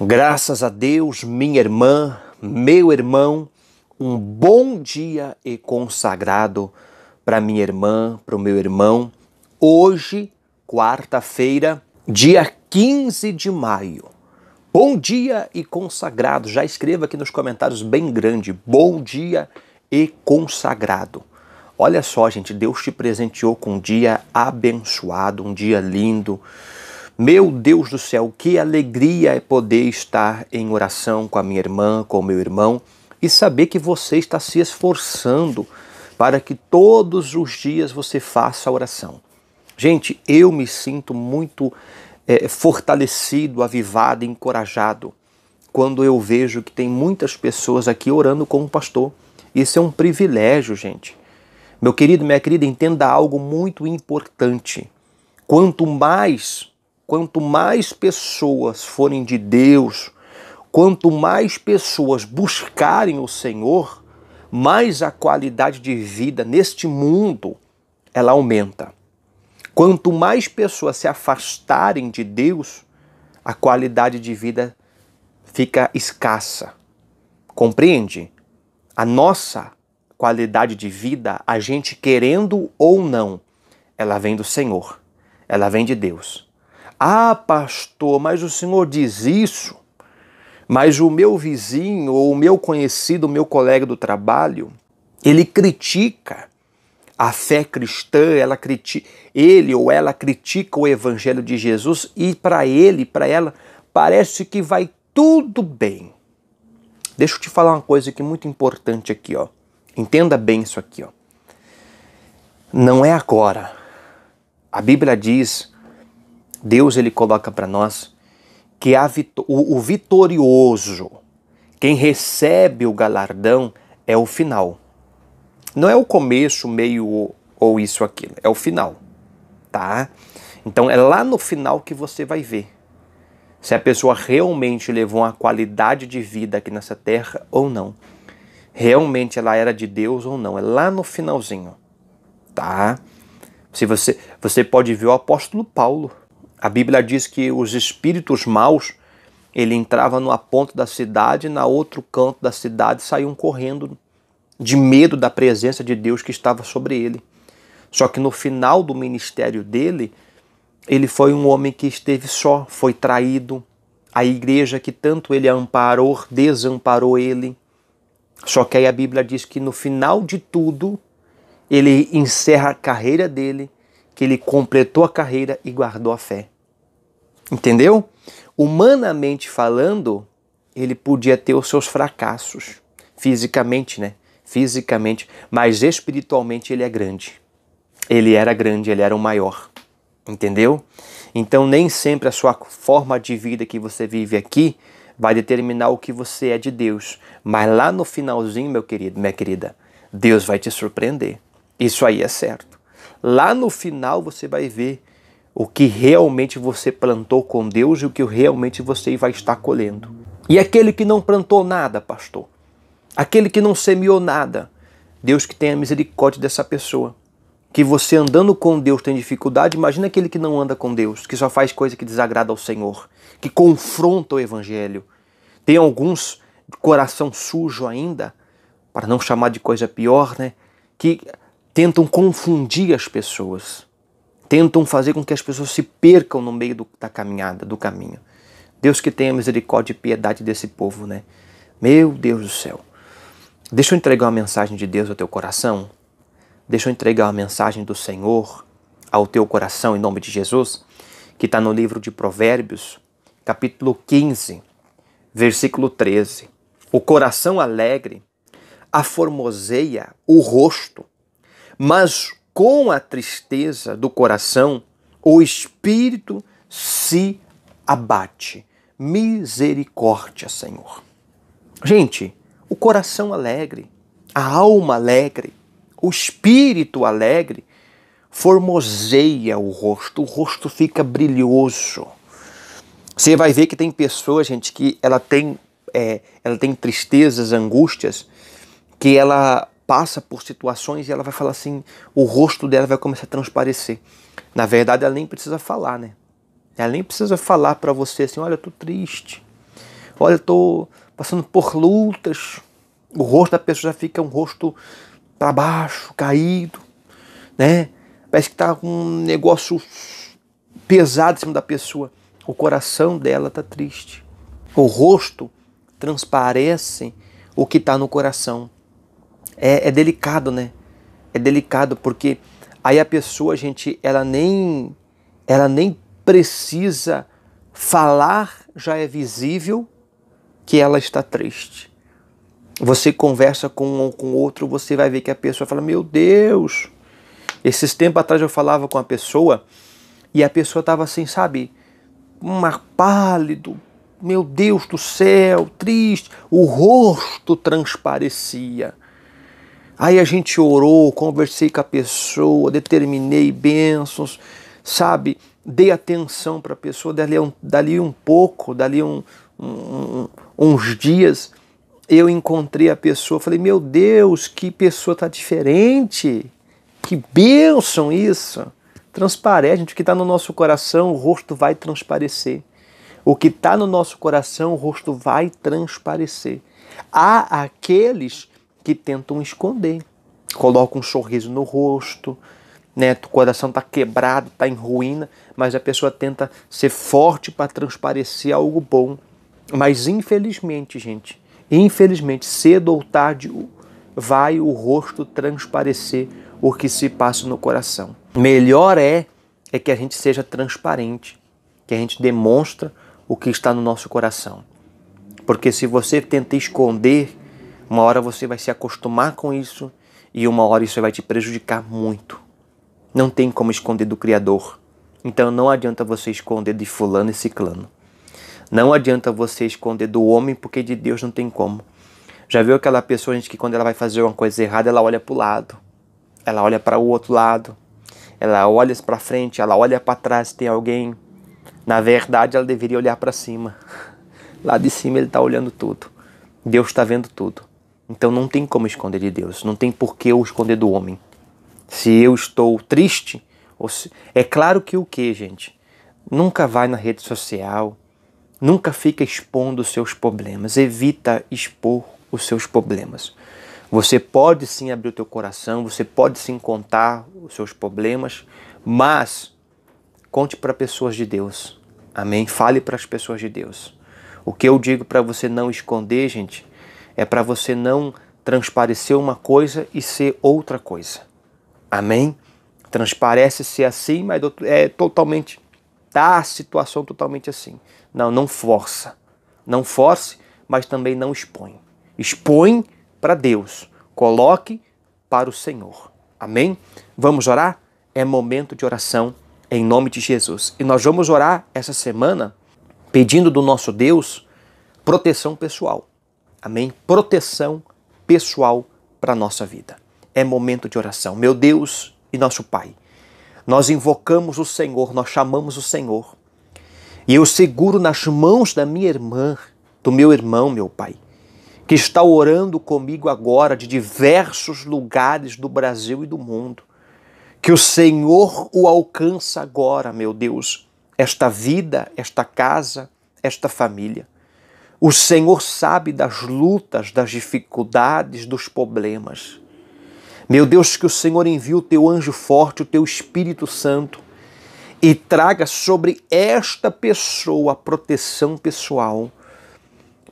Graças a Deus, minha irmã, meu irmão, um bom dia e consagrado para minha irmã, para o meu irmão. Hoje, quarta-feira, dia 15 de maio. Bom dia e consagrado. Já escreva aqui nos comentários bem grande. Bom dia e consagrado. Olha só, gente, Deus te presenteou com um dia abençoado, um dia lindo meu Deus do céu, que alegria é poder estar em oração com a minha irmã, com o meu irmão e saber que você está se esforçando para que todos os dias você faça a oração. Gente, eu me sinto muito é, fortalecido, avivado, encorajado quando eu vejo que tem muitas pessoas aqui orando com o pastor. Isso é um privilégio, gente. Meu querido, minha querida, entenda algo muito importante. Quanto mais quanto mais pessoas forem de Deus, quanto mais pessoas buscarem o Senhor, mais a qualidade de vida neste mundo ela aumenta. Quanto mais pessoas se afastarem de Deus, a qualidade de vida fica escassa. Compreende? A nossa qualidade de vida, a gente querendo ou não, ela vem do Senhor, ela vem de Deus. Ah, pastor, mas o senhor diz isso? Mas o meu vizinho ou o meu conhecido, o meu colega do trabalho, ele critica a fé cristã, ela critica, ele ou ela critica o evangelho de Jesus e para ele, para ela, parece que vai tudo bem. Deixa eu te falar uma coisa que é muito importante aqui, ó. Entenda bem isso aqui, ó. Não é agora. A Bíblia diz Deus ele coloca para nós que o, o vitorioso, quem recebe o galardão é o final. Não é o começo, meio ou isso aquilo, é o final, tá? Então é lá no final que você vai ver se a pessoa realmente levou uma qualidade de vida aqui nessa terra ou não. Realmente ela era de Deus ou não. É lá no finalzinho, tá? Se você, você pode ver o apóstolo Paulo. A Bíblia diz que os espíritos maus, ele entrava numa ponta da cidade, na outro canto da cidade saíam correndo de medo da presença de Deus que estava sobre ele. Só que no final do ministério dele, ele foi um homem que esteve só, foi traído. A igreja que tanto ele amparou, desamparou ele. Só que aí a Bíblia diz que no final de tudo, ele encerra a carreira dele, que ele completou a carreira e guardou a fé. Entendeu? Humanamente falando, ele podia ter os seus fracassos, fisicamente, né? Fisicamente, mas espiritualmente ele é grande. Ele era grande, ele era o maior. Entendeu? Então nem sempre a sua forma de vida que você vive aqui vai determinar o que você é de Deus. Mas lá no finalzinho, meu querido, minha querida, Deus vai te surpreender. Isso aí é certo. Lá no final você vai ver o que realmente você plantou com Deus e o que realmente você vai estar colhendo. E aquele que não plantou nada, pastor, aquele que não semeou nada, Deus que tenha misericórdia dessa pessoa. Que você andando com Deus tem dificuldade, imagina aquele que não anda com Deus, que só faz coisa que desagrada ao Senhor, que confronta o Evangelho. Tem alguns de coração sujo ainda, para não chamar de coisa pior, né? Que tentam confundir as pessoas tentam fazer com que as pessoas se percam no meio do, da caminhada, do caminho. Deus que tenha misericórdia e piedade desse povo, né? Meu Deus do céu. Deixa eu entregar uma mensagem de Deus ao teu coração. Deixa eu entregar uma mensagem do Senhor ao teu coração em nome de Jesus, que está no livro de Provérbios, capítulo 15, versículo 13. O coração alegre aformoseia o rosto, mas com a tristeza do coração, o espírito se abate. Misericórdia, Senhor. Gente, o coração alegre, a alma alegre, o espírito alegre, formoseia o rosto, o rosto fica brilhoso. Você vai ver que tem pessoas, gente, que ela tem, é, ela tem tristezas, angústias, que ela passa por situações e ela vai falar assim, o rosto dela vai começar a transparecer. Na verdade, ela nem precisa falar, né? Ela nem precisa falar para você assim, olha, eu tô triste. Olha, eu tô passando por lutas. O rosto da pessoa já fica um rosto para baixo, caído, né? Parece que tá com um negócio pesado em cima da pessoa. O coração dela tá triste. O rosto transparece o que está no coração é, é delicado, né? É delicado porque aí a pessoa, gente, ela nem ela nem precisa falar, já é visível que ela está triste. Você conversa com um com outro, você vai ver que a pessoa fala: "Meu Deus". Esses tempos atrás eu falava com a pessoa e a pessoa estava assim, sabe, mar pálido, meu Deus do céu, triste, o rosto transparecia. Aí a gente orou, conversei com a pessoa, determinei bênçãos, sabe? Dei atenção para a pessoa, dali um, dali um pouco, dali um, um, uns dias, eu encontrei a pessoa, falei, meu Deus, que pessoa tá diferente, que bênção isso. Transparece, gente, o que está no nosso coração, o rosto vai transparecer. O que está no nosso coração, o rosto vai transparecer. Há aqueles que tentam esconder. Colocam um sorriso no rosto, né? O coração está quebrado, está em ruína, mas a pessoa tenta ser forte para transparecer algo bom. Mas infelizmente, gente, infelizmente, cedo ou tarde vai o rosto transparecer o que se passa no coração. Melhor é é que a gente seja transparente, que a gente demonstra o que está no nosso coração. Porque se você tenta esconder uma hora você vai se acostumar com isso e uma hora isso vai te prejudicar muito. Não tem como esconder do Criador. Então não adianta você esconder de fulano e ciclano. Não adianta você esconder do homem porque de Deus não tem como. Já viu aquela pessoa gente, que quando ela vai fazer uma coisa errada, ela olha para o lado. Ela olha para o outro lado. Ela olha para frente, ela olha para trás se tem alguém. Na verdade, ela deveria olhar para cima. Lá de cima ele está olhando tudo. Deus está vendo tudo. Então não tem como esconder de Deus, não tem por que eu esconder do homem. Se eu estou triste, se... é claro que o que, gente? Nunca vai na rede social, nunca fica expondo os seus problemas, evita expor os seus problemas. Você pode sim abrir o teu coração, você pode sim contar os seus problemas, mas conte para pessoas de Deus. Amém? Fale para as pessoas de Deus. O que eu digo para você não esconder, gente, é para você não transparecer uma coisa e ser outra coisa. Amém? Transparece ser assim, mas é, é totalmente tá a situação totalmente assim. Não, não força. Não force, mas também não expõe. Expõe para Deus. Coloque para o Senhor. Amém? Vamos orar? É momento de oração em nome de Jesus. E nós vamos orar essa semana pedindo do nosso Deus proteção pessoal. Amém? Proteção pessoal para a nossa vida. É momento de oração. Meu Deus e nosso Pai, nós invocamos o Senhor, nós chamamos o Senhor. E eu seguro nas mãos da minha irmã, do meu irmão, meu Pai, que está orando comigo agora de diversos lugares do Brasil e do mundo. Que o Senhor o alcança agora, meu Deus, esta vida, esta casa, esta família. O Senhor sabe das lutas, das dificuldades, dos problemas. Meu Deus, que o Senhor envie o teu anjo forte, o teu Espírito Santo, e traga sobre esta pessoa a proteção pessoal.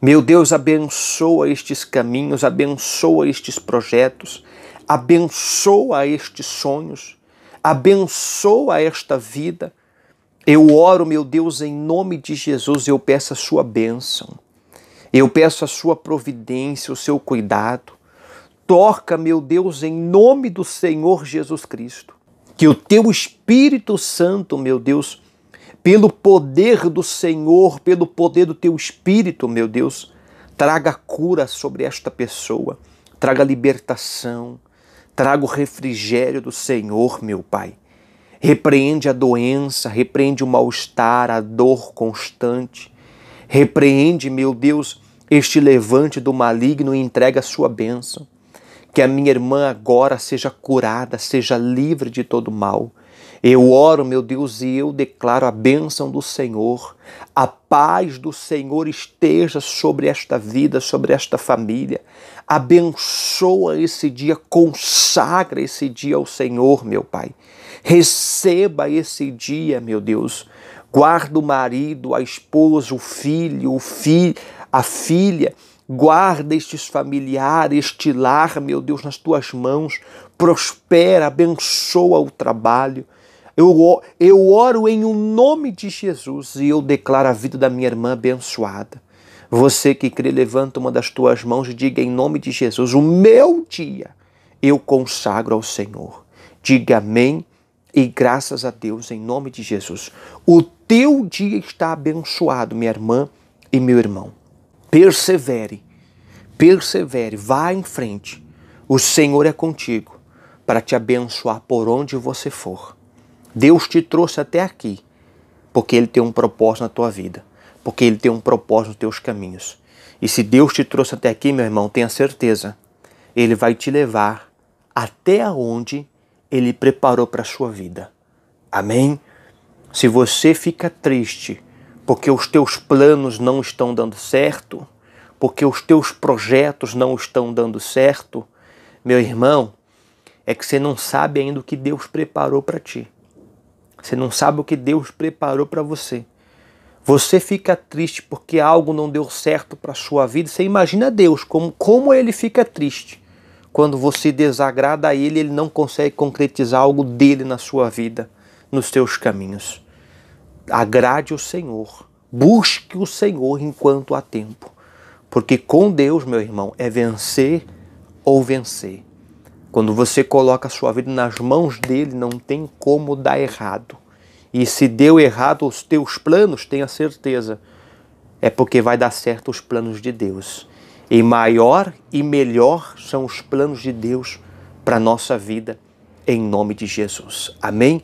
Meu Deus, abençoa estes caminhos, abençoa estes projetos, abençoa estes sonhos, abençoa esta vida. Eu oro, meu Deus, em nome de Jesus, eu peço a sua bênção. Eu peço a sua providência, o seu cuidado. Toca, meu Deus, em nome do Senhor Jesus Cristo. Que o teu Espírito Santo, meu Deus, pelo poder do Senhor, pelo poder do teu Espírito, meu Deus, traga cura sobre esta pessoa, traga libertação, traga o refrigério do Senhor, meu Pai. Repreende a doença, repreende o mal-estar, a dor constante. Repreende, meu Deus, este levante do maligno e entregue a sua bênção. Que a minha irmã agora seja curada, seja livre de todo mal. Eu oro, meu Deus, e eu declaro a bênção do Senhor. A paz do Senhor esteja sobre esta vida, sobre esta família. Abençoa esse dia, consagra esse dia ao Senhor, meu Pai. Receba esse dia, meu Deus. Guarda o marido, a esposa, o filho, o filho, a filha. Guarda estes familiares, este lar, meu Deus, nas tuas mãos. Prospera, abençoa o trabalho. Eu, eu oro em um nome de Jesus e eu declaro a vida da minha irmã abençoada. Você que crê, levanta uma das tuas mãos e diga em nome de Jesus: O meu dia eu consagro ao Senhor. Diga amém e graças a Deus em nome de Jesus. O teu dia está abençoado, minha irmã e meu irmão persevere, persevere, vá em frente. O Senhor é contigo para te abençoar por onde você for. Deus te trouxe até aqui porque Ele tem um propósito na tua vida, porque Ele tem um propósito nos teus caminhos. E se Deus te trouxe até aqui, meu irmão, tenha certeza, Ele vai te levar até onde Ele preparou para a sua vida. Amém? Se você fica triste, porque os teus planos não estão dando certo, porque os teus projetos não estão dando certo, meu irmão, é que você não sabe ainda o que Deus preparou para ti. Você não sabe o que Deus preparou para você. Você fica triste porque algo não deu certo para sua vida. Você imagina Deus como como ele fica triste quando você desagrada a ele, ele não consegue concretizar algo dele na sua vida, nos seus caminhos agrade o Senhor, busque o Senhor enquanto há tempo. Porque com Deus, meu irmão, é vencer ou vencer. Quando você coloca a sua vida nas mãos dele, não tem como dar errado. E se deu errado os teus planos, tenha certeza, é porque vai dar certo os planos de Deus. E maior e melhor são os planos de Deus para nossa vida, em nome de Jesus. Amém?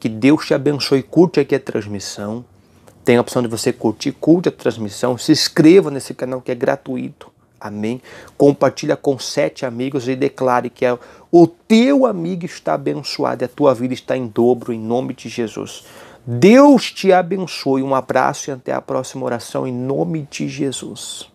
Que Deus te abençoe. Curte aqui a transmissão. Tem a opção de você curtir, curte a transmissão. Se inscreva nesse canal que é gratuito. Amém. Compartilha com sete amigos e declare que é o teu amigo está abençoado e a tua vida está em dobro, em nome de Jesus. Deus te abençoe. Um abraço e até a próxima oração, em nome de Jesus.